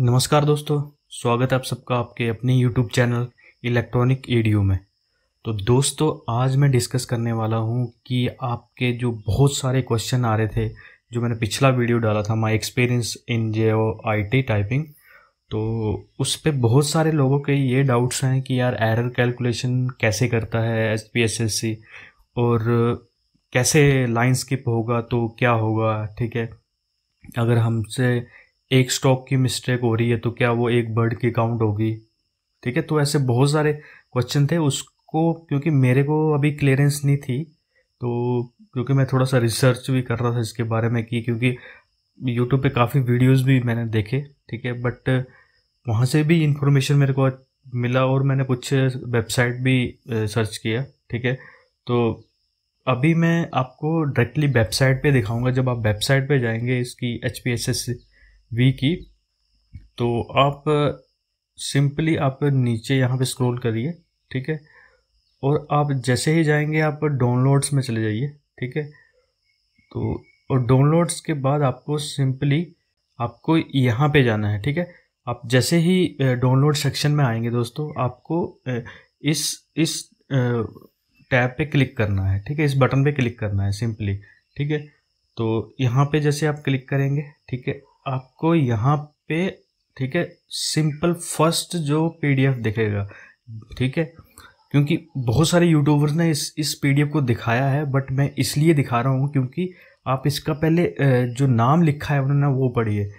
नमस्कार दोस्तों स्वागत है आप सबका आपके अपने YouTube चैनल इलेक्ट्रॉनिक एडियो में तो दोस्तों आज मैं डिस्कस करने वाला हूँ कि आपके जो बहुत सारे क्वेश्चन आ रहे थे जो मैंने पिछला वीडियो डाला था my experience in J O I T typing तो उस पर बहुत सारे लोगों के ये डाउट्स हैं कि यार एरर कैलकुलेशन कैसे करता है S P S S C और कैसे लाइन स्किप होगा तो क्या होगा ठीक है अगर हमसे एक स्टॉक की मिस्टेक हो रही है तो क्या वो एक बर्ड की काउंट होगी ठीक है तो ऐसे बहुत सारे क्वेश्चन थे उसको क्योंकि मेरे को अभी क्लियरेंस नहीं थी तो क्योंकि मैं थोड़ा सा रिसर्च भी कर रहा था इसके बारे में कि क्योंकि यूट्यूब पे काफ़ी वीडियोस भी मैंने देखे ठीक है बट वहाँ से भी इन्फॉर्मेशन मेरे को मिला और मैंने कुछ वेबसाइट भी सर्च किया ठीक है तो अभी मैं आपको डायरेक्टली वेबसाइट पे दिखाऊंगा जब आप वेबसाइट पे जाएंगे इसकी H P S S V की तो आप सिंपली आप नीचे यहाँ पे स्क्रॉल करिए ठीक है और आप जैसे ही जाएंगे आप डाउनलोड्स में चले जाइए ठीक है तो और डाउनलोड्स के बाद आपको सिंपली आपको यहाँ पे जाना है ठीक है आप जैसे ही डाउनलोड सेक्शन में आएंगे दोस्तों आपको इस इस टैब पे क्लिक करना है ठीक है इस बटन पे क्लिक करना है सिंपली ठीक है तो यहाँ पे जैसे आप क्लिक करेंगे ठीक है आपको यहाँ पे ठीक है सिंपल फर्स्ट जो पीडीएफ दिखेगा ठीक है क्योंकि बहुत सारे यूट्यूबर्स ने इस इस पीडीएफ को दिखाया है बट मैं इसलिए दिखा रहा हूँ क्योंकि आप इसका पहले जो नाम लिखा है उन्होंने वो पढ़िए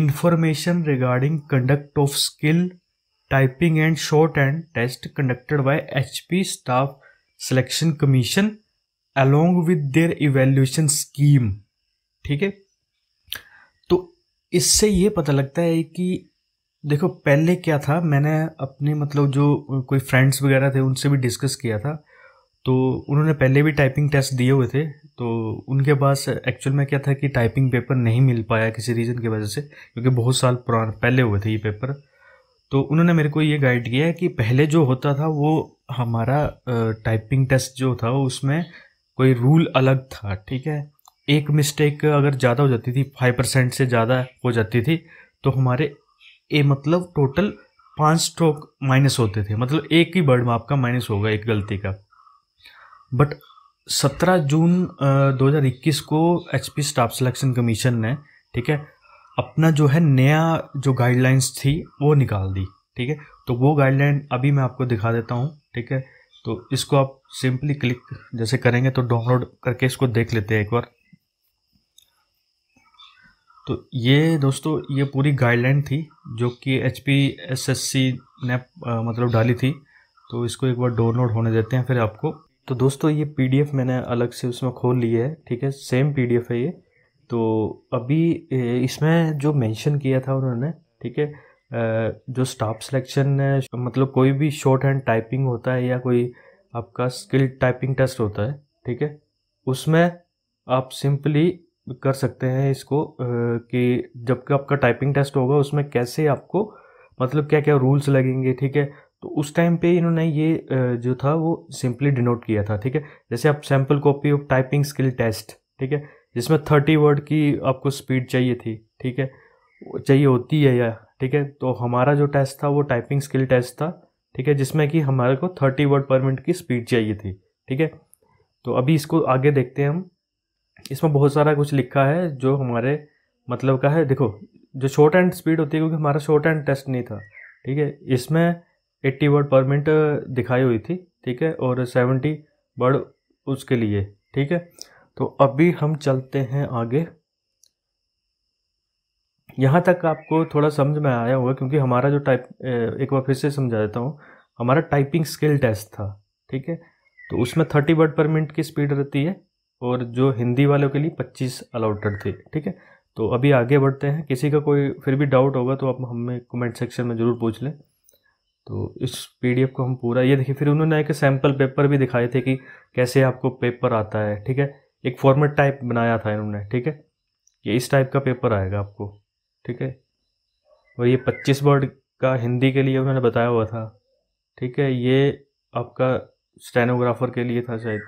information regarding conduct of skill typing and shorthand test conducted by HP staff selection commission along with their evaluation scheme ठीक है इससे ये पता लगता है कि देखो पहले क्या था मैंने अपने मतलब जो कोई फ्रेंड्स वगैरह थे उनसे भी डिस्कस किया था तो उन्होंने पहले भी टाइपिंग टेस्ट दिए हुए थे तो उनके पास एक्चुअल में क्या था कि टाइपिंग पेपर नहीं मिल पाया किसी रीज़न की वजह से क्योंकि बहुत साल पुरान पहले हुए थे ये पेपर तो उन्होंने मेरे को ये गाइड किया कि पहले जो होता था वो हमारा टाइपिंग टेस्ट जो था उसमें कोई रूल अलग था ठीक है एक मिस्टेक अगर ज़्यादा हो जाती थी फाइव परसेंट से ज़्यादा हो जाती थी तो हमारे ए मतलब टोटल पाँच स्ट्रोक माइनस होते थे मतलब एक ही बर्ड में आपका माइनस होगा एक गलती का बट 17 जून 2021 को एचपी स्टाफ सिलेक्शन कमीशन ने ठीक है अपना जो है नया जो गाइडलाइंस थी वो निकाल दी ठीक है तो वो गाइडलाइन अभी मैं आपको दिखा देता हूँ ठीक है तो इसको आप सिंपली क्लिक जैसे करेंगे तो डाउनलोड करके इसको देख लेते हैं एक बार तो ये दोस्तों ये पूरी गाइडलाइन थी जो कि H P S S C ने मतलब डाली थी तो इसको एक बार डाउनलोड होने देते हैं फिर आपको तो दोस्तों ये एफ मैंने अलग से उसमें खोल लिया है ठीक है सेम एफ है ये तो अभी इसमें जो मेंशन किया था उन्होंने ठीक है जो स्टाफ सिलेक्शन मतलब कोई भी शॉर्ट हैंड टाइपिंग होता है या कोई आपका स्किल टाइपिंग टेस्ट होता है ठीक है उसमें आप सिंपली कर सकते हैं इसको कि जब आपका टाइपिंग टेस्ट होगा उसमें कैसे आपको मतलब क्या क्या रूल्स लगेंगे ठीक है तो उस टाइम पे इन्होंने ये जो था वो सिंपली डिनोट किया था ठीक है जैसे आप sample copy of typing skill test ठीक है जिसमें थर्टी वर्ड की आपको स्पीड चाहिए थी ठीक है चाहिए होती है या ठीक है तो हमारा जो टेस्ट था वो टाइपिंग स्किल टेस्ट था ठीक है जिसमें कि हमारे को थर्टी वर्ड पर मिनट की स्पीड चाहिए थी ठीक है तो अभी इसको आगे देखते हैं हम इसमें बहुत सारा कुछ लिखा है जो हमारे मतलब का है देखो जो शॉर्ट एंड स्पीड होती है क्योंकि हमारा शॉर्ट एंड टेस्ट नहीं था ठीक है इसमें एट्टी वर्ड पर मिनट दिखाई हुई थी ठीक है और सेवेंटी वर्ड उसके लिए ठीक है तो अभी हम चलते हैं आगे यहाँ तक आपको थोड़ा समझ में आया होगा क्योंकि हमारा जो टाइप एक बार फिर से समझा देता हूँ हमारा टाइपिंग स्किल टेस्ट था ठीक है तो उसमें थर्टी वर्ड पर मिनट की स्पीड रहती है और जो हिंदी वालों के लिए पच्चीस अलाउटेड थे ठीक है तो अभी आगे बढ़ते हैं किसी का कोई फिर भी डाउट होगा तो आप हमें कमेंट सेक्शन में ज़रूर पूछ लें तो इस पीडीएफ को हम पूरा ये देखिए फिर उन्होंने एक सैम्पल पेपर भी दिखाए थे कि कैसे आपको पेपर आता है ठीक है एक फॉर्मेट टाइप बनाया था इन्होंने ठीक है ये इस टाइप का पेपर आएगा आपको ठीक है और ये पच्चीस वर्ड का हिंदी के लिए उन्होंने बताया हुआ था ठीक है ये आपका स्टेनोग्राफर के लिए था शायद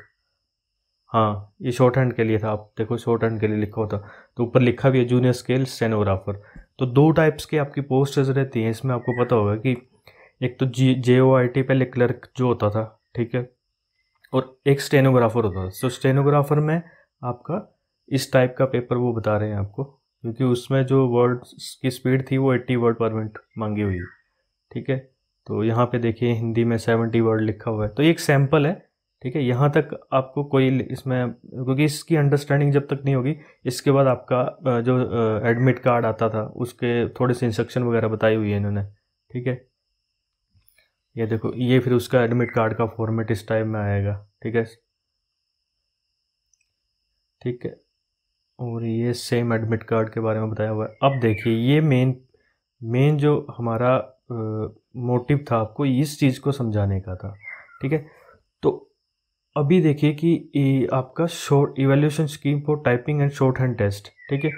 हाँ ये शॉर्ट हैंड के लिए था आप देखो शॉर्ट हैंड के लिए लिखा होता तो ऊपर लिखा भी है जूनियर स्केल स्टेनोग्राफर तो दो टाइप्स के आपकी पोस्टर्स रहती हैं इसमें आपको पता होगा कि एक तो जी जे ओ आई टी पहले क्लर्क जो होता था ठीक है और एक स्टेनोग्राफर होता था सो स्टेनोग्राफर में आपका इस टाइप का पेपर वो बता रहे हैं आपको क्योंकि उसमें जो वर्ड की स्पीड थी वो एट्टी वर्ड पर मिनट मांगी हुई ठीक है तो यहाँ पे देखिए हिंदी में सेवेंटी वर्ड लिखा हुआ है तो ये एक सैम्पल है ठीक है यहाँ तक आपको कोई इसमें क्योंकि इसकी अंडरस्टैंडिंग जब तक नहीं होगी इसके बाद आपका जो एडमिट कार्ड आता था उसके थोड़े से इंस्ट्रक्शन वगैरह बताई हुई है इन्होंने ठीक है ये देखो ये फिर उसका एडमिट कार्ड का फॉर्मेट इस टाइप में आएगा ठीक है ठीक है और ये सेम एडमिट कार्ड के बारे में बताया हुआ है अब देखिए ये मेन मेन जो हमारा मोटिव था आपको इस चीज़ को समझाने का था ठीक है अभी देखिए कि आपका short evaluation scheme for typing and shorthand test ठीक है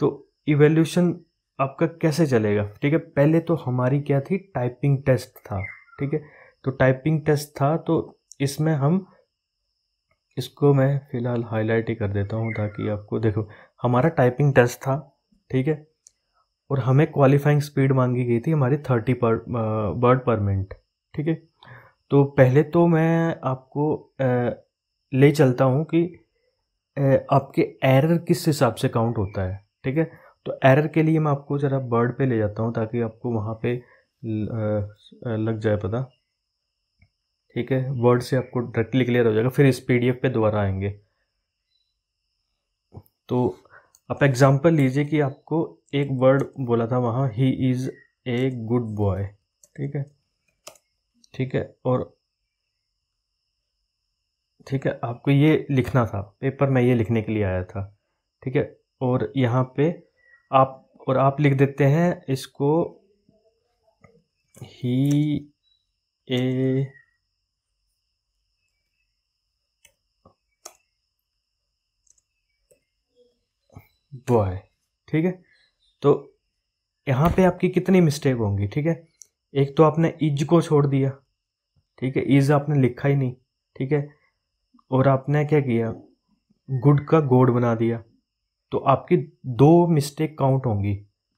तो इवेल्यूशन आपका कैसे चलेगा ठीक है पहले तो हमारी क्या थी टाइपिंग टेस्ट था ठीक है तो टाइपिंग टेस्ट था तो इसमें हम इसको मैं फ़िलहाल हाईलाइट ही कर देता हूँ ताकि आपको देखो हमारा टाइपिंग टेस्ट था ठीक है और हमें क्वालिफाइंग स्पीड मांगी गई थी हमारी थर्टी पर वर्ड पर मिनट ठीक है तो पहले तो मैं आपको ले चलता हूँ कि आपके एरर किस हिसाब से काउंट होता है ठीक है तो एरर के लिए मैं आपको ज़रा बर्ड पे ले जाता हूँ ताकि आपको वहाँ पे लग जाए पता ठीक है वर्ड से आपको डायरेक्टली क्लियर हो जाएगा फिर इस एफ पे दोबारा आएंगे तो आप एग्जांपल लीजिए कि आपको एक वर्ड बोला था वहाँ he is a good boy ठीक है ठीक है और ठीक है आपको ये लिखना था पेपर में ये लिखने के लिए आया था ठीक है और यहाँ पे आप और आप लिख देते हैं इसको ही ए बॉय ठीक है तो यहाँ पे आपकी कितनी मिस्टेक होंगी ठीक है एक तो आपने इज को छोड़ दिया ठीक है इज़ आपने लिखा ही नहीं ठीक है और आपने क्या किया गुड का गोड बना दिया तो आपकी दो मिस्टेक काउंट होंगी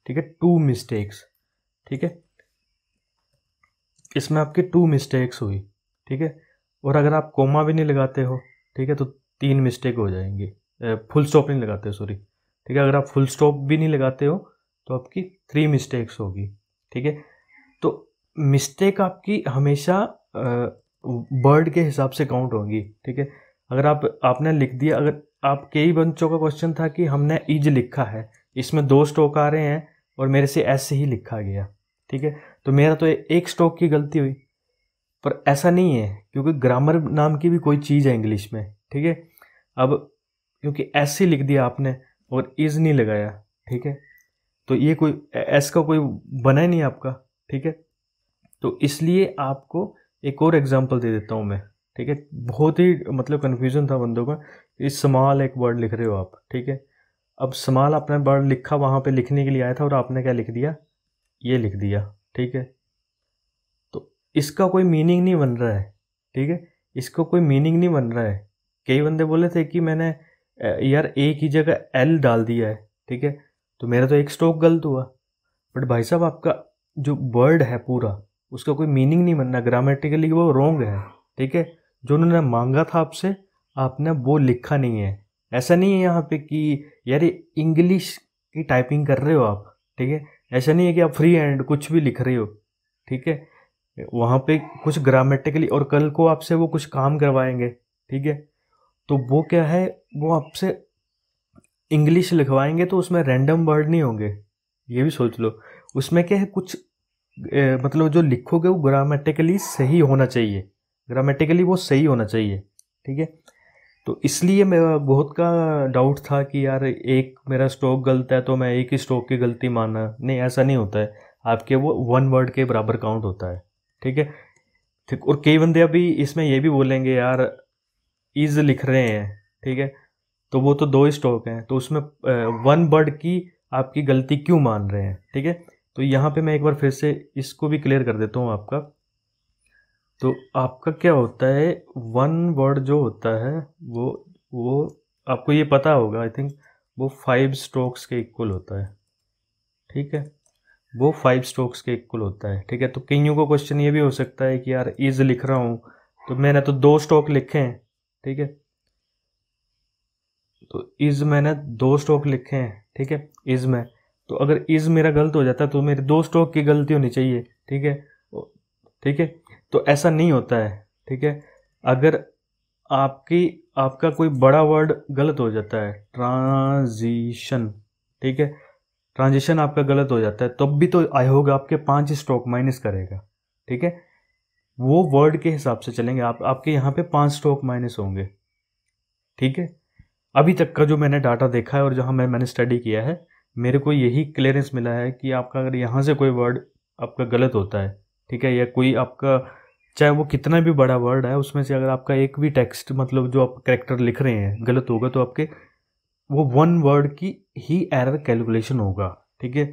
ठीक है टू मिस्टेक्स ठीक है इसमें आपकी टू मिस्टेक्स हुई ठीक है और अगर आप कोमा भी नहीं लगाते हो ठीक है तो तीन मिस्टेक हो जाएंगी फुल स्टॉप नहीं लगाते सॉरी ठीक है अगर आप फुल स्टॉप भी नहीं लगाते हो तो आपकी थ्री मिस्टेक्स होगी ठीक है तो मिस्टेक आपकी हमेशा वर्ड के हिसाब से काउंट होंगी ठीक है अगर आप आपने लिख दिया अगर आप कई बच्चों का क्वेश्चन था कि हमने इज लिखा है इसमें दो स्टोक आ रहे हैं और मेरे से ऐसे ही लिखा गया ठीक है तो मेरा तो एक स्टोक की गलती हुई पर ऐसा नहीं है क्योंकि ग्रामर नाम की भी कोई चीज़ है इंग्लिश में ठीक है अब क्योंकि ऐसे लिख दिया आपने और इज नहीं लगाया ठीक है तो ये कोई एस का कोई बना ही नहीं आपका ठीक है तो इसलिए आपको एक और एग्जाम्पल दे देता हूँ मैं ठीक है बहुत ही मतलब कन्फ्यूजन था बंदों का इस समाल एक वर्ड लिख रहे हो आप ठीक है अब समाल आपने वर्ड लिखा वहाँ पे लिखने के लिए आया था और आपने क्या लिख दिया ये लिख दिया ठीक है तो इसका कोई मीनिंग नहीं बन रहा है ठीक है इसका कोई मीनिंग नहीं बन रहा है कई बंदे बोले थे कि मैंने यार ए की जगह एल डाल दिया है ठीक है तो मेरा तो एक स्ट्रोक गलत हुआ बट भाई साहब आपका जो वर्ड है पूरा उसका कोई मीनिंग नहीं बनना ग्रामेटिकली वो रॉन्ग है ठीक है जो उन्होंने मांगा था आपसे आपने वो लिखा नहीं है ऐसा नहीं है यहाँ पे कि यार इंग्लिश की टाइपिंग कर रहे हो आप ठीक है ऐसा नहीं है कि आप फ्री हैंड कुछ भी लिख रहे हो ठीक है वहाँ पे कुछ ग्रामेटिकली और कल को आपसे वो कुछ काम करवाएंगे ठीक है तो वो क्या है वो आपसे इंग्लिश लिखवाएंगे तो उसमें रैंडम वर्ड नहीं होंगे ये भी सोच लो उसमें क्या है कुछ मतलब जो लिखोगे वो ग्रामेटिकली सही होना चाहिए ग्रामेटिकली वो सही होना चाहिए ठीक है तो इसलिए मेरा बहुत का डाउट था कि यार एक मेरा स्ट्रोक गलत है तो मैं एक ही स्ट्रोक की गलती माना नहीं ऐसा नहीं होता है आपके वो वन वर्ड के बराबर काउंट होता है ठीक है ठीक और कई बंदे अभी इसमें ये भी बोलेंगे यार इज लिख रहे हैं ठीक है तो वो तो दो ही स्ट्रोक हैं तो उसमें वन वर्ड की आपकी गलती क्यों मान रहे हैं ठीक है तो यहाँ पे मैं एक बार फिर से इसको भी क्लियर कर देता हूँ आपका तो आपका क्या होता है वन वर्ड जो होता है वो वो आपको ये पता होगा आई थिंक वो फाइव स्ट्रोक्स के इक्वल होता है ठीक है वो फाइव स्ट्रोक्स के इक्वल होता है ठीक है तो कईयों को क्वेश्चन ये भी हो सकता है कि यार इज लिख रहा हूँ तो मैंने तो दो स्ट्रोक लिखे हैं ठीक है तो इज मैंने दो स्ट्रोक लिखे हैं ठीक है इज में तो अगर इज़ मेरा गलत हो जाता तो मेरे दो स्ट्रोक की गलती होनी चाहिए ठीक है ठीक है तो ऐसा नहीं होता है ठीक है अगर आपकी आपका कोई बड़ा वर्ड गलत हो जाता है ट्रांजिशन ठीक है ट्रांजिशन आपका गलत हो जाता है तब भी तो आई होगा आपके पांच स्ट्रोक माइनस करेगा ठीक है वो वर्ड के हिसाब से चलेंगे आप आपके यहाँ पे पांच स्ट्रोक माइनस होंगे ठीक है अभी तक का जो मैंने डाटा देखा है और जहाँ मैं मैंने स्टडी किया है मेरे को यही क्लियरेंस मिला है कि आपका अगर यहाँ से कोई वर्ड आपका गलत होता है ठीक है या कोई आपका चाहे वो कितना भी बड़ा वर्ड है उसमें से अगर आपका एक भी टेक्स्ट मतलब जो आप करेक्टर लिख रहे हैं गलत होगा तो आपके वो वन वर्ड की ही एरर कैलकुलेशन होगा ठीक है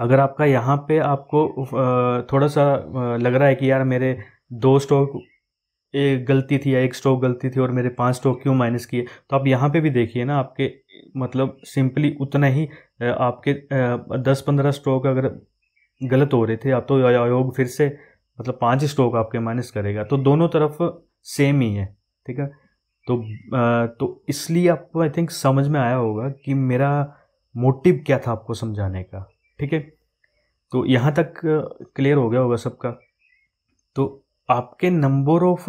अगर आपका यहाँ पे आपको थोड़ा सा लग रहा है कि यार मेरे दो स्ट्रोक एक गलती थी या एक स्ट्रोक गलती थी और मेरे पांच स्ट्रोक क्यों माइनस किए तो आप यहाँ पे भी देखिए ना आपके मतलब सिंपली उतना ही आपके दस पंद्रह स्ट्रोक अगर गलत हो रहे थे आप तो आयोग फिर से मतलब पांच स्ट्रोक आपके माइनस करेगा तो दोनों तरफ सेम ही है ठीक है तो तो इसलिए आपको आई थिंक समझ में आया होगा कि मेरा मोटिव क्या था आपको समझाने का ठीक है तो यहाँ तक क्लियर हो गया होगा सबका तो आपके नंबर ऑफ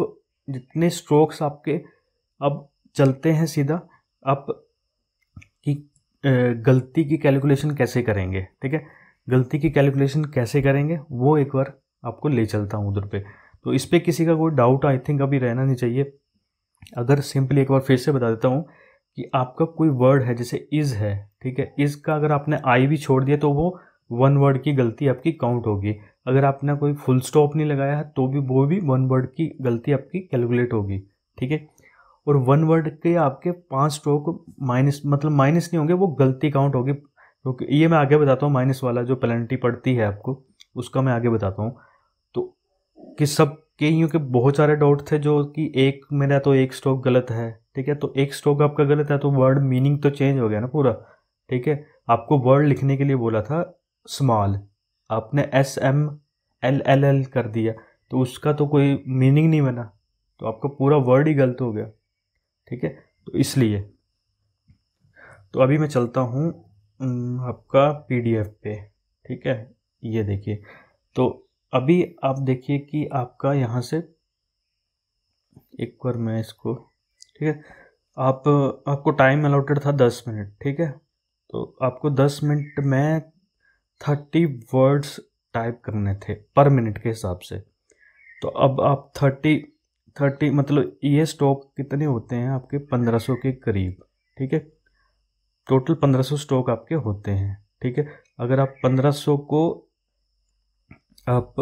जितने स्ट्रोक्स आपके अब चलते हैं सीधा आप कि गलती की कैलकुलेशन कैसे करेंगे ठीक है गलती की कैलकुलेशन कैसे करेंगे वो एक बार आपको ले चलता हूँ उधर पे तो इस पर किसी का कोई डाउट आई थिंक अभी रहना नहीं चाहिए अगर सिंपली एक बार फिर से बता देता हूँ कि आपका कोई वर्ड है जैसे इज़ है ठीक है इज़ का अगर आपने आई भी छोड़ दिया तो वो वन वर्ड की गलती आपकी काउंट होगी अगर आपने कोई फुल स्टॉप नहीं लगाया है तो भी वो भी वन वर्ड की गलती आपकी कैलकुलेट होगी ठीक है और वन वर्ड के आपके पांच स्ट्रोक माइनस मतलब माइनस नहीं होंगे वो गलती काउंट होगी क्योंकि तो ये मैं आगे बताता हूँ माइनस वाला जो पेनल्टी पड़ती है आपको उसका मैं आगे बताता हूँ तो कि सब के यूँ के बहुत सारे डाउट थे जो कि एक मेरा तो एक स्ट्रोक गलत है ठीक है तो एक स्ट्रोक आपका गलत है तो वर्ड मीनिंग तो चेंज हो गया ना पूरा ठीक है आपको वर्ड लिखने के लिए बोला था स्मॉल आपने S M L L L कर दिया तो उसका तो कोई मीनिंग नहीं बना तो आपका पूरा वर्ड ही गलत हो गया ठीक है तो इसलिए तो अभी मैं चलता हूँ आपका पीडीएफ पे ठीक है ये देखिए तो अभी आप देखिए कि आपका यहाँ से एक बार मैं इसको ठीक है आप आपको टाइम अलाउटेड था दस मिनट ठीक है तो आपको दस मिनट में थर्टी वर्ड्स टाइप करने थे पर मिनट के हिसाब से तो अब आप थर्टी थर्टी मतलब ये स्टॉक कितने होते हैं आपके पंद्रह सौ के करीब ठीक है टोटल पंद्रह सौ स्टॉक आपके होते हैं ठीक है अगर आप पंद्रह सौ को आप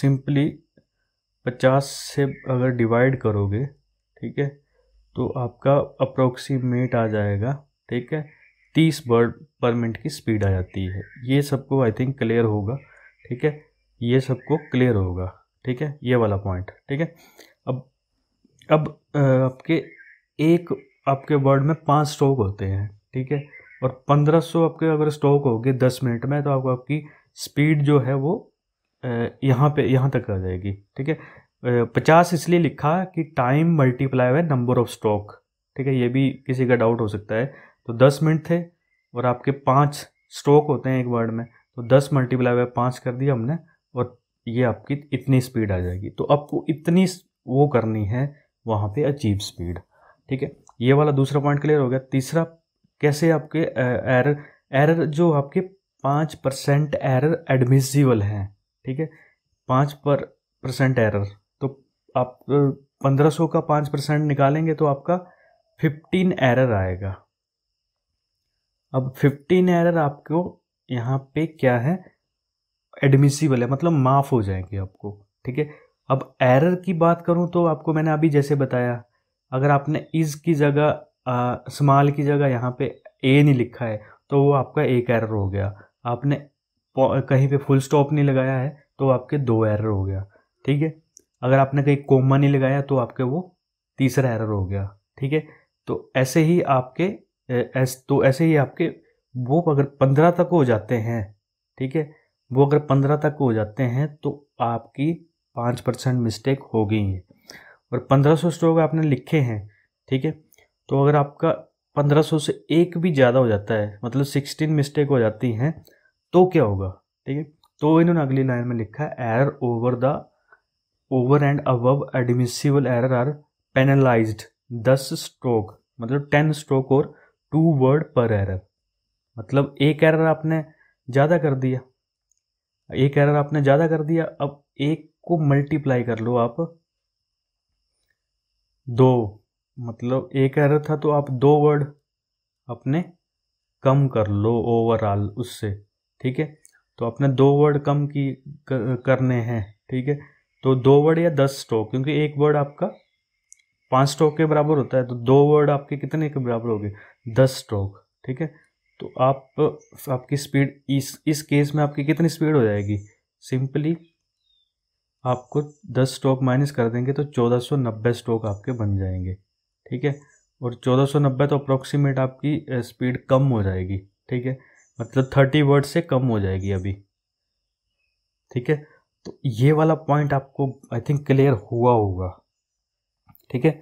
सिंपली पचास से अगर डिवाइड करोगे ठीक है तो आपका अप्रोक्सीमेट आ जाएगा ठीक है तीस वर्ड पर मिनट की स्पीड आ जाती है ये सबको आई थिंक क्लियर होगा ठीक है ये सबको क्लियर होगा ठीक है ये वाला पॉइंट ठीक है अब अब आपके एक आपके वर्ड में पांच स्ट्रोक होते हैं ठीक है और पंद्रह सौ आपके अगर स्ट्रोक हो गए दस मिनट में तो आपको आपकी स्पीड जो है वो यहाँ पे यहाँ तक आ जाएगी ठीक है पचास इसलिए लिखा कि time multiply by number of stroke ठीक है ये भी किसी का डाउट हो सकता है तो दस मिनट थे और आपके पाँच स्ट्रोक होते हैं एक वर्ड में तो दस मल्टीप्लाई बाय पाँच कर दिया हमने और ये आपकी इतनी स्पीड आ जाएगी तो आपको इतनी वो करनी है वहाँ पे अचीव स्पीड ठीक है ये वाला दूसरा पॉइंट क्लियर हो गया तीसरा कैसे आपके एरर एरर जो आपके पाँच परसेंट एरर एडमिसिबल हैं ठीक है पाँच पर परसेंट एरर तो आप पंद्रह सौ का पाँच परसेंट निकालेंगे तो आपका फिफ्टीन एरर आएगा अब फिफ्टीन एरर आपको यहाँ पे क्या है एडमिसिबल है मतलब माफ़ हो जाएंगे आपको ठीक है अब एरर की बात करूँ तो आपको मैंने अभी जैसे बताया अगर आपने इज़ की जगह स्मॉल की जगह यहाँ पे ए नहीं लिखा है तो वो आपका एक एरर हो गया आपने कहीं पे फुल स्टॉप नहीं लगाया है तो आपके दो एरर हो गया ठीक है अगर आपने कहीं कोमा नहीं लगाया तो आपके वो तीसरा एरर हो गया ठीक है तो ऐसे ही आपके ऐस तो ऐसे ही आपके वो अगर पंद्रह तक हो जाते हैं ठीक है वो अगर पंद्रह तक हो जाते हैं तो आपकी पाँच परसेंट मिस्टेक हो गई है और पंद्रह सौ स्ट्रोक आपने लिखे हैं ठीक है तो अगर आपका पंद्रह सौ से एक भी ज़्यादा हो जाता है मतलब सिक्सटीन मिस्टेक हो जाती हैं तो क्या होगा ठीक है तो इन्होंने अगली लाइन में लिखा है error over the over and above admissible error are penalised दस स्ट्रोक मतलब टेन स्ट्रोक और टू वर्ड पर एरर मतलब एक एरर आपने ज़्यादा कर दिया एक एरर आपने ज़्यादा कर दिया अब एक को मल्टीप्लाई कर लो आप दो मतलब एक एरर था तो आप दो वर्ड अपने कम कर लो ओवरऑल उससे ठीक है तो आपने दो वर्ड कम की करने हैं ठीक है तो दो वर्ड या दस स्ट्रोक क्योंकि एक वर्ड आपका पाँच स्ट्रोक के बराबर होता है तो दो वर्ड आपके कितने के बराबर हो गए दस स्ट्रोक ठीक है तो आप आपकी स्पीड इस इस केस में आपकी कितनी स्पीड हो जाएगी सिंपली आपको दस स्ट्रोक माइनस कर देंगे तो चौदह सौ नब्बे स्ट्रोक आपके बन जाएंगे ठीक है और चौदह सौ नब्बे तो अप्रोक्सीमेट आपकी स्पीड कम हो जाएगी ठीक है मतलब थर्टी वर्ड से कम हो जाएगी अभी ठीक है तो ये वाला पॉइंट आपको आई थिंक क्लियर हुआ होगा ठीक है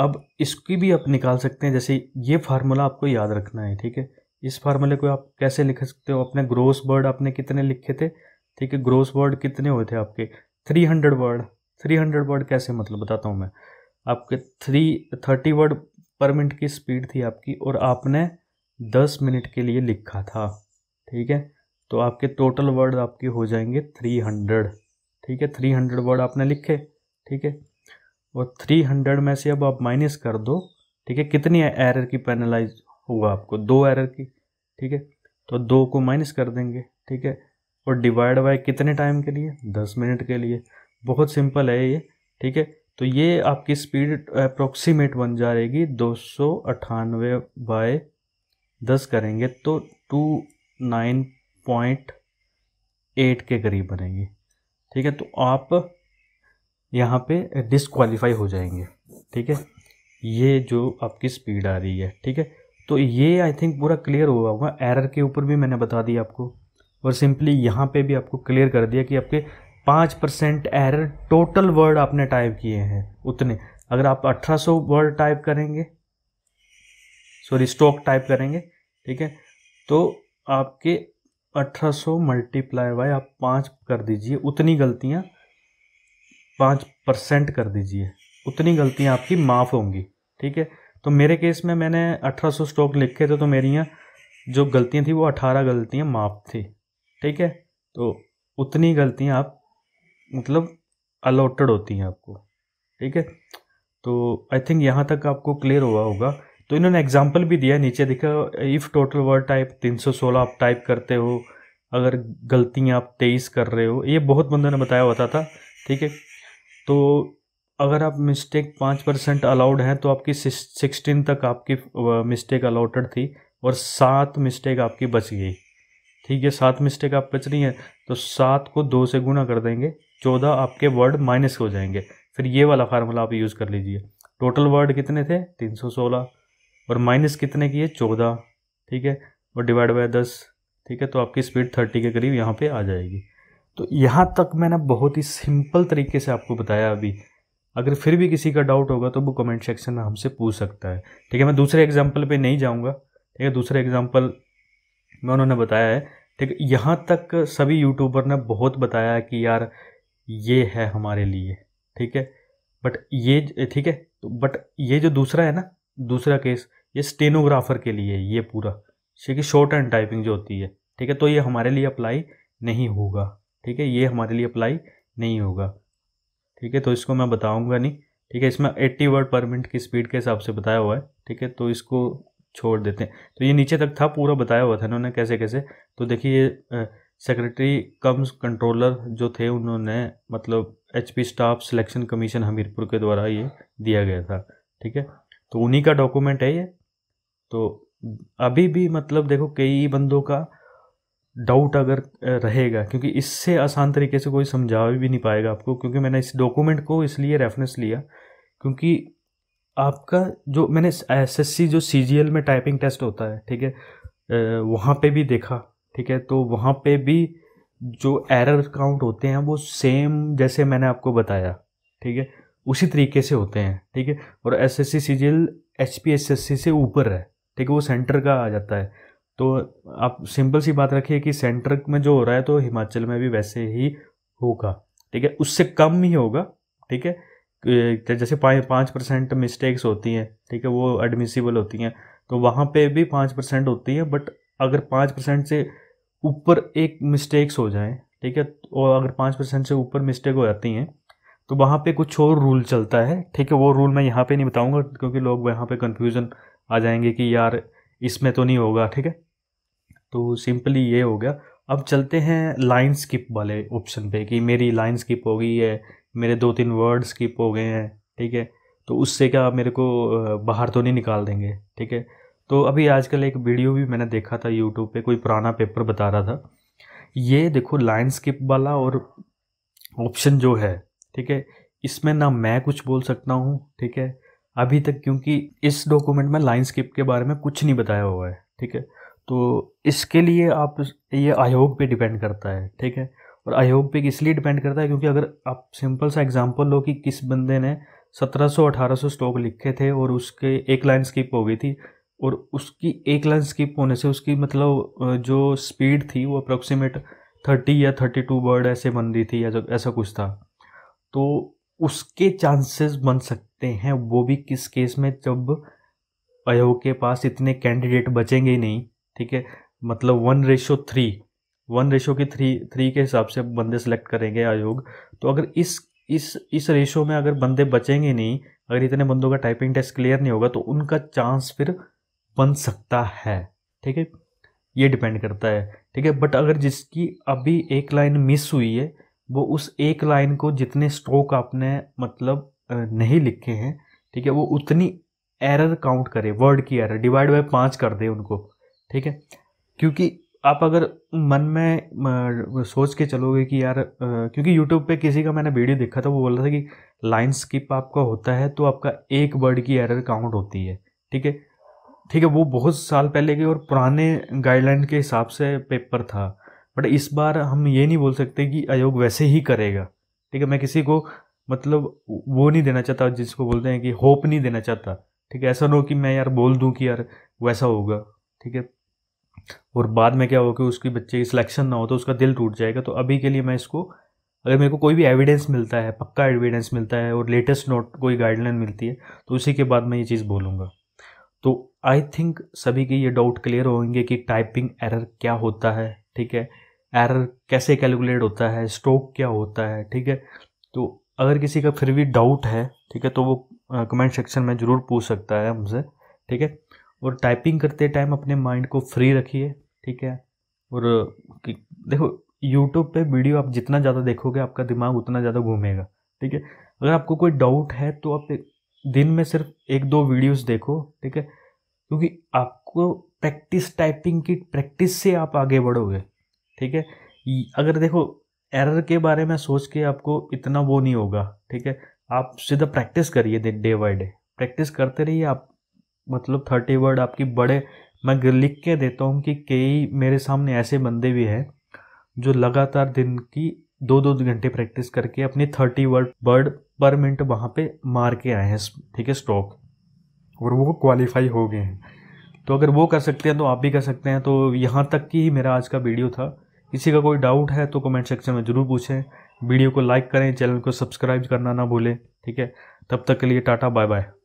अब इसकी भी आप निकाल सकते हैं जैसे ये फार्मूला आपको याद रखना है ठीक है इस फार्मूले को आप कैसे लिख सकते हो अपने ग्रोस वर्ड आपने कितने लिखे थे ठीक है ग्रोस वर्ड कितने हुए थे आपके three hundred word three hundred word कैसे मतलब बताता हूँ मैं आपके three thirty word per minute की स्पीड थी आपकी और आपने दस मिनट के लिए लिखा था ठीक है तो आपके टोटल वर्ड आपके हो जाएंगे थ्री हंड्रेड ठीक है थ्री हंड्रेड वर्ड आपने लिखे ठीक है और 300 में से अब आप माइनस कर दो ठीक है कितनी एरर की पेनलाइज होगा आपको दो एरर की ठीक है तो दो को माइनस कर देंगे ठीक है और डिवाइड बाय कितने टाइम के लिए दस मिनट के लिए बहुत सिंपल है ये ठीक है तो ये आपकी स्पीड अप्रोक्सीमेट बन जाएगी दो सौ अट्ठानवे बाय दस करेंगे तो टू नाइन पॉइंट एट के करीब बनेगी ठीक है तो आप यहाँ पे डिसक्वालीफाई हो जाएंगे ठीक है ये जो आपकी स्पीड आ रही है ठीक है तो ये आई थिंक पूरा क्लियर हुआ होगा एरर के ऊपर भी मैंने बता दिया आपको और सिंपली यहाँ पे भी आपको क्लियर कर दिया कि आपके पाँच परसेंट एरर टोटल वर्ड आपने टाइप किए हैं उतने अगर आप 1800 वर्ड टाइप करेंगे सॉरी स्टॉक टाइप करेंगे ठीक है तो आपके 1800 मल्टीप्लाई बाय आप पाँच कर दीजिए उतनी गलतियाँ पाँच परसेंट कर दीजिए उतनी गलतियाँ आपकी माफ़ होंगी ठीक है तो मेरे केस में मैंने 1800 स्टॉक लिखे थे तो मेरी यहाँ जो गलतियाँ थी वो 18 गलतियाँ माफ़ थी ठीक है तो उतनी गलतियाँ आप मतलब अलॉटेड होती हैं आपको ठीक है तो आई थिंक यहाँ तक आपको क्लियर हुआ होगा तो इन्होंने एग्जाम्पल भी दिया नीचे देखा इफ़ टोटल वर्ड टाइप 316 आप टाइप करते हो अगर गलतियाँ आप तेईस कर रहे हो ये बहुत बंदों ने बताया होता था ठीक है तो अगर आप मिस्टेक पाँच परसेंट अलाउड हैं तो आपकी सिक्सटीन तक आपकी मिस्टेक अलाउटेड थी और सात मिस्टेक आपकी बच गई ठीक है सात मिस्टेक आप बच रही हैं तो सात को दो से गुना कर देंगे चौदह आपके वर्ड माइनस हो जाएंगे फिर ये वाला फार्मूला आप यूज़ कर लीजिए टोटल वर्ड कितने थे तीन सौ सोलह और माइनस कितने किए चौदह ठीक है और डिवाइड बाय दस ठीक है तो आपकी स्पीड थर्टी के करीब यहाँ पे आ जाएगी तो यहाँ तक मैंने बहुत ही सिंपल तरीके से आपको बताया अभी अगर फिर भी किसी का डाउट होगा तो वो कमेंट सेक्शन में हमसे पूछ सकता है ठीक है मैं दूसरे एग्जाम्पल पर नहीं जाऊँगा ठीक है दूसरे एग्जाम्पल में उन्होंने बताया है ठीक है यहाँ तक सभी यूट्यूबर ने बहुत बताया है कि यार ये है हमारे लिए ठीक है बट ये ठीक है तो बट ये जो दूसरा है ना दूसरा केस ये स्टेनोग्राफर के लिए ये पूरा ठीक है शॉर्ट एंड टाइपिंग जो होती है ठीक है तो ये हमारे लिए अप्लाई नहीं होगा ठीक है ये हमारे लिए अप्लाई नहीं होगा ठीक है तो इसको मैं बताऊंगा नहीं ठीक है इसमें 80 वर्ड पर मिनट की स्पीड के हिसाब से बताया हुआ है ठीक है तो इसको छोड़ देते हैं तो ये नीचे तक था पूरा बताया हुआ था इन्होंने कैसे कैसे तो देखिए ये सेक्रेटरी कम्स कंट्रोलर जो थे उन्होंने मतलब H staff selection commission Hamirpur के द्वारा ये दिया गया था ठीक है तो उन्हीं का डॉक्यूमेंट है ये तो अभी भी मतलब देखो कई बंदों का डाउट अगर रहेगा क्योंकि इससे आसान तरीके से कोई समझा भी नहीं पाएगा आपको क्योंकि मैंने इस डॉक्यूमेंट को इसलिए रेफरेंस लिया क्योंकि आपका जो मैंने एसएससी जो सीजीएल में टाइपिंग टेस्ट होता है ठीक है वहाँ पे भी देखा ठीक है तो वहाँ पे भी जो एरर काउंट होते हैं वो सेम जैसे मैंने आपको बताया ठीक है उसी तरीके से होते हैं ठीक है और S S C C G L H P S S C से ऊपर है ठीक है वो सेंटर का आ जाता है तो आप सिंपल सी बात रखिए कि सेंटर में जो हो रहा है तो हिमाचल में भी वैसे ही होगा ठीक है उससे कम ही होगा ठीक है जैसे पाँच परसेंट मिस्टेक्स होती हैं ठीक है वो एडमिसिबल होती हैं तो वहाँ पे भी पाँच परसेंट होती है बट अगर पाँच परसेंट से ऊपर एक मिस्टेक्स हो जाए ठीक है और तो अगर पाँच परसेंट से ऊपर मिस्टेक हो जाती हैं तो वहाँ पे कुछ और रूल चलता है ठीक है वो रूल मैं यहाँ पे नहीं बताऊँगा क्योंकि लोग यहाँ पे कन्फ्यूज़न आ जाएंगे कि यार इसमें तो नहीं होगा ठीक है तो सिंपली ये हो गया अब चलते हैं लाइन स्किप वाले ऑप्शन पे कि मेरी लाइन स्किप हो गई है मेरे दो तीन वर्ड स्किप हो गए हैं ठीक है तो उससे क्या मेरे को बाहर तो नहीं निकाल देंगे ठीक है तो अभी आजकल एक वीडियो भी मैंने देखा था यूट्यूब पे कोई पुराना पेपर बता रहा था ये देखो लाइन स्किप वाला और ऑप्शन जो है ठीक है इसमें ना मैं कुछ बोल सकता हूँ ठीक है अभी तक क्योंकि इस डॉक्यूमेंट में लाइन स्किप के बारे में कुछ नहीं बताया हुआ है ठीक है तो इसके लिए आप ये आयोग पे डिपेंड करता है ठीक है और आयोग पे इसलिए डिपेंड करता है क्योंकि अगर आप सिंपल सा एग्जांपल लो कि किस बंदे ने 1700 1800 स्टॉक लिखे थे और उसके एक लाइन स्किप हो गई थी और उसकी एक लाइन स्किप होने से उसकी मतलब जो स्पीड थी वो अप्रोक्सीमेट थर्टी या थर्टी टू वर्ड ऐसे बन रही थी या ऐसा कुछ था तो उसके चांसेस बन सकते हैं वो भी किस केस में जब आयोग के पास इतने कैंडिडेट बचेंगे ही नहीं ठीक है मतलब one ratio three one ratio की थ्री थ्री के हिसाब से बंदे सेलेक्ट करेंगे आयोग तो अगर इस इस इस रेशो में अगर बंदे बचेंगे नहीं अगर इतने बंदों का टाइपिंग टेस्ट क्लियर नहीं होगा तो उनका चांस फिर बन सकता है ठीक है ये डिपेंड करता है ठीक है बट अगर जिसकी अभी एक लाइन मिस हुई है वो उस एक लाइन को जितने स्ट्रोक आपने मतलब नहीं लिखे हैं ठीक है वो उतनी एरर काउंट करे वर्ड की एरर डिवाइड बाय पाँच कर दे उनको ठीक है क्योंकि आप अगर मन में सोच के चलोगे कि यार क्योंकि यूट्यूब पे किसी का मैंने वीडियो देखा था वो बोल रहा था कि लाइन स्किप आपका होता है तो आपका एक वर्ड की एरर काउंट होती है ठीक है ठीक है वो बहुत साल पहले के और पुराने गाइडलाइन के हिसाब से पेपर था बट इस बार हम ये नहीं बोल सकते कि आयोग वैसे ही करेगा ठीक है मैं किसी को मतलब वो नहीं देना चाहता जिसको बोलते हैं कि होप नहीं देना चाहता ठीक है ऐसा ना हो कि मैं यार बोल दूँ कि यार वैसा होगा ठीक है और बाद में क्या हो कि उसकी बच्चे की सिलेक्शन ना हो तो उसका दिल टूट जाएगा तो अभी के लिए मैं इसको अगर मेरे को कोई भी एविडेंस मिलता है पक्का एविडेंस मिलता है और लेटेस्ट नोट कोई गाइडलाइन मिलती है तो उसी के बाद मैं ये चीज़ बोलूँगा तो आई थिंक सभी के ये डाउट क्लियर होंगे कि टाइपिंग एरर क्या होता है ठीक है एरर कैसे कैलकुलेट होता है स्ट्रोक क्या होता है ठीक है तो अगर किसी का फिर भी डाउट है ठीक है तो वो कमेंट सेक्शन में ज़रूर पूछ सकता है हमसे ठीक है और टाइपिंग करते टाइम अपने माइंड को फ्री रखिए ठीक है और देखो यूट्यूब पे वीडियो आप जितना ज़्यादा देखोगे आपका दिमाग उतना ज़्यादा घूमेगा ठीक है अगर आपको कोई डाउट है तो आप दिन में सिर्फ एक दो वीडियोस देखो ठीक है क्योंकि आपको प्रैक्टिस टाइपिंग की प्रैक्टिस से आप आगे बढ़ोगे ठीक है अगर देखो एरर के बारे में सोच के आपको इतना वो नहीं होगा ठीक है आप सीधा प्रैक्टिस करिए डे बाई डे प्रैक्टिस करते रहिए आप मतलब थर्टी वर्ड आपकी बड़े मैं लिख के देता हूँ कि कई मेरे सामने ऐसे बंदे भी हैं जो लगातार दिन की दो दो घंटे प्रैक्टिस करके अपनी thirty word word per minute वहाँ पे मार के आए हैं ठीक है स्ट्रोक और वो क्वालिफाई हो गए हैं तो अगर वो कर सकते हैं तो आप भी कर सकते हैं तो यहाँ तक की ही मेरा आज का वीडियो था किसी का कोई डाउट है तो कमेंट सेक्शन में ज़रूर पूछें वीडियो को लाइक करें चैनल को सब्सक्राइब करना ना भूलें ठीक है तब तक के लिए टाटा बाय बाय